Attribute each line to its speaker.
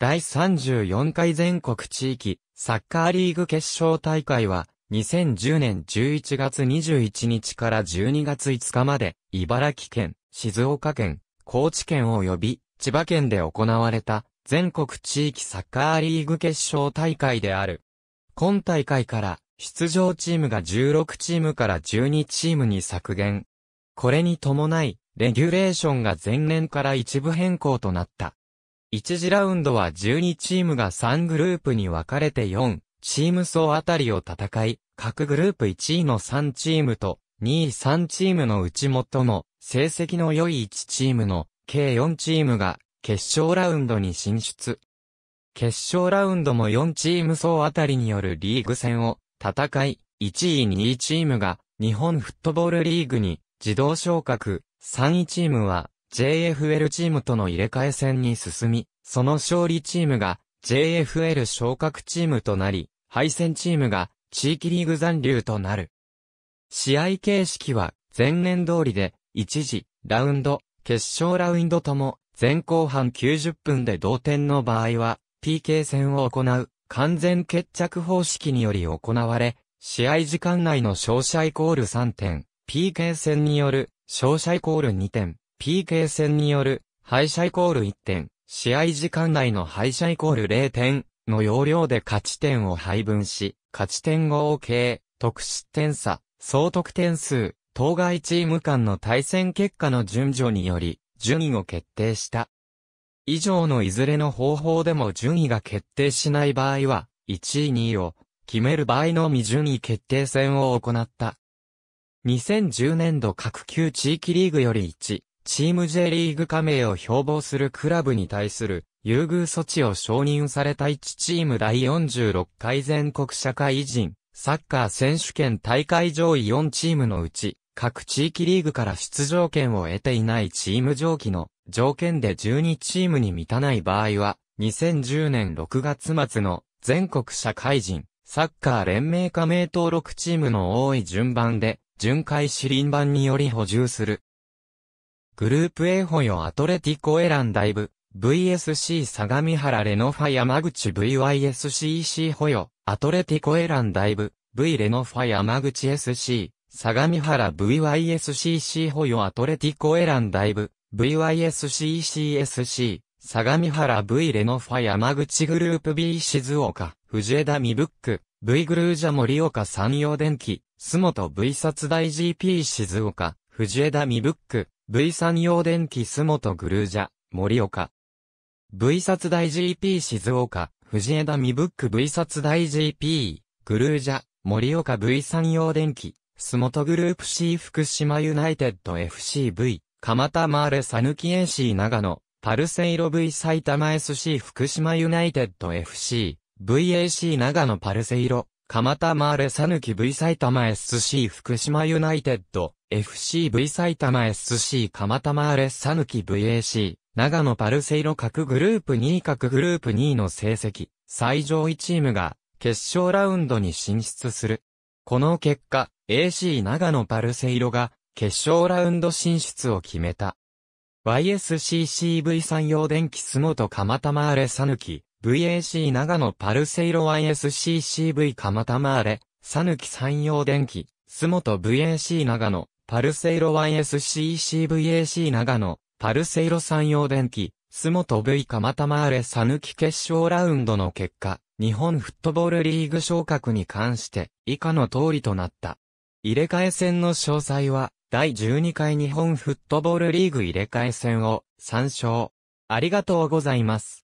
Speaker 1: 第34回全国地域サッカーリーグ決勝大会は2010年11月21日から12月5日まで茨城県、静岡県、高知県及び千葉県で行われた全国地域サッカーリーグ決勝大会である。今大会から出場チームが16チームから12チームに削減。これに伴い、レギュレーションが前年から一部変更となった。1次ラウンドは12チームが3グループに分かれて4チーム総あたりを戦い、各グループ1位の3チームと2位3チームのうち最も成績の良い1チームの計4チームが決勝ラウンドに進出。決勝ラウンドも4チーム総あたりによるリーグ戦を戦い、1位2位チームが日本フットボールリーグに自動昇格、3位チームは JFL チームとの入れ替え戦に進み、その勝利チームが JFL 昇格チームとなり、敗戦チームが地域リーグ残留となる。試合形式は前年通りで、一時、ラウンド、決勝ラウンドとも、前後半90分で同点の場合は、PK 戦を行う、完全決着方式により行われ、試合時間内の勝者イコール3点、PK 戦による、勝者イコール2点、PK 戦による、敗者イコール1点、試合時間内の敗者イコール0点の要領で勝ち点を配分し、勝ち点合計、得失点差、総得点数、当該チーム間の対戦結果の順序により、順位を決定した。以上のいずれの方法でも順位が決定しない場合は、1位2位を決める場合のみ順位決定戦を行った。2010年度各級地域リーグより1、チーム J リーグ加盟を標榜するクラブに対する優遇措置を承認された1チーム第46回全国社会人サッカー選手権大会上位4チームのうち各地域リーグから出場権を得ていないチーム上記の条件で12チームに満たない場合は2010年6月末の全国社会人サッカー連盟加盟登録チームの多い順番で、巡回リ輪版により補充する。グループ A ホヨアトレティコエランダイブ、VSC 相模原レノファ山口 VYSCC ホヨ、アトレティコエランダイブ、V レノファ山口 SC、相模原 VYSCC ホヨアトレティコエランダイブ、VYSCCSC、相模原 V レノファ山口グループ B 静岡、藤枝ミブック、V グルージャ森岡山陽電機、洲本 V 殺大 GP 静岡、藤枝ミブック、V 産用電機洲本グルージャ、森岡。V 札大 GP 静岡、藤枝ミブック V 札大 GP、グルージャ、森岡 V 産用電機、洲本グループ C 福島ユナイテッド FCV、蒲田マーレサヌキエンシー長野、パルセイロ V 埼玉 SC 福島ユナイテッド FC、VAC 長野パルセイロ、蒲田マーレサヌキ V 埼玉 SC 福島ユナイテッド、FCV 埼玉 SC 蒲田マーレサヌキ VAC、長野パルセイロ各グループ2位各グループ2位の成績、最上位チームが、決勝ラウンドに進出する。この結果、AC 長野パルセイロが、決勝ラウンド進出を決めた。YSCCV 産陽電機スモト蒲田マーレサヌキ VAC 長野パルセイロ ISCCV 鎌田マーレ、さぬき山陽電機、洲本 VAC 長野、パルセイロ YSCCVAC 長野、パルセイロ山陽電機、洲本 V 鎌田マーレさぬき決勝ラウンドの結果、日本フットボールリーグ昇格に関して、以下の通りとなった。入れ替え戦の詳細は、第12回日本フットボールリーグ入れ替え戦を参照。ありがとうございます。